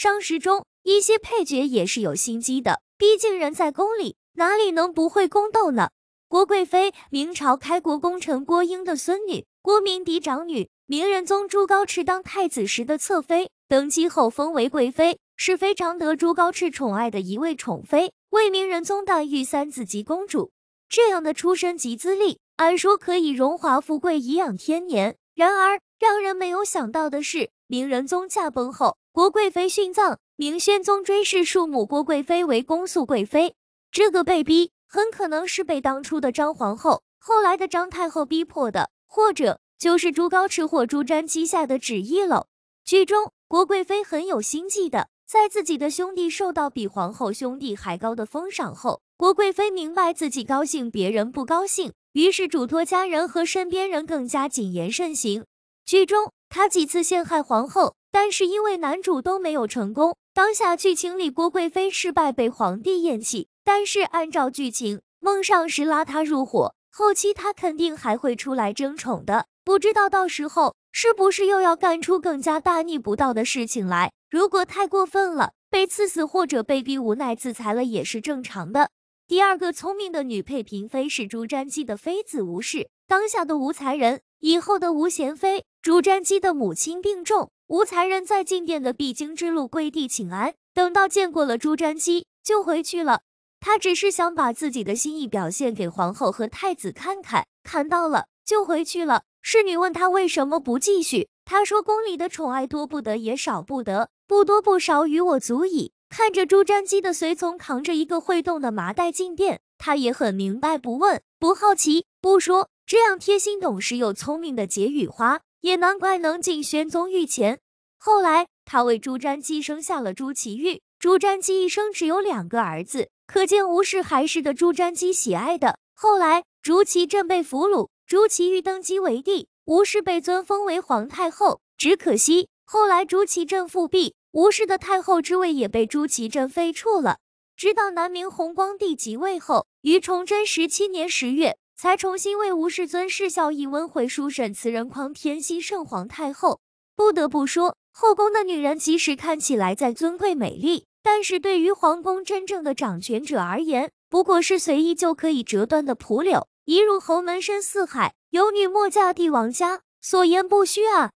商时中一些配角也是有心机的，毕竟人在宫里，哪里能不会宫斗呢？郭贵妃，明朝开国功臣郭英的孙女，郭明迪长女，明仁宗朱高炽当太子时的侧妃，登基后封为贵妃，是非常得朱高炽宠爱的一位宠妃，为明仁宗的御三子及公主。这样的出身及资历，按说可以荣华富贵，颐养天年。然而，让人没有想到的是，明仁宗驾崩后，郭贵妃殉葬。明宣宗追谥庶母郭贵妃为恭肃贵妃。这个被逼，很可能是被当初的张皇后、后来的张太后逼迫的，或者就是朱高炽或朱瞻基下的旨意了。剧中，郭贵妃很有心计的，在自己的兄弟受到比皇后兄弟还高的封赏后，郭贵妃明白自己高兴，别人不高兴。于是嘱托家人和身边人更加谨言慎行。剧中他几次陷害皇后，但是因为男主都没有成功。当下剧情里郭贵妃失败被皇帝厌弃，但是按照剧情，孟尚时拉他入伙，后期他肯定还会出来争宠的。不知道到时候是不是又要干出更加大逆不道的事情来？如果太过分了，被赐死或者被逼无奈自裁了也是正常的。第二个聪明的女配嫔妃是朱瞻基的妃子吴氏，当下的吴才人，以后的吴贤妃。朱瞻基的母亲病重，吴才人在进殿的必经之路跪地请安，等到见过了朱瞻基就回去了。他只是想把自己的心意表现给皇后和太子看看，看到了就回去了。侍女问他为什么不继续，他说宫里的宠爱多不得也少不得，不多不少与我足矣。看着朱瞻基的随从扛着一个会动的麻袋进殿，他也很明白，不问，不好奇，不说，这样贴心、懂事又聪明的解语花，也难怪能进宣宗御前。后来，他为朱瞻基生下了朱祁钰。朱瞻基一生只有两个儿子，可见吴氏还是个朱瞻基喜爱的。后来，朱祁镇被俘虏，朱祁钰登基为帝，吴氏被尊封为皇太后。只可惜，后来朱祁镇复辟。吴氏的太后之位也被朱祁镇废黜了。直到南明弘光帝即位后，于崇祯十七年十月才重新为吴氏尊谥孝义温惠书审词仁匡天熙圣皇太后。不得不说，后宫的女人即使看起来再尊贵美丽，但是对于皇宫真正的掌权者而言，不过是随意就可以折断的蒲柳。一入侯门深似海，有女莫嫁帝王家。所言不虚啊！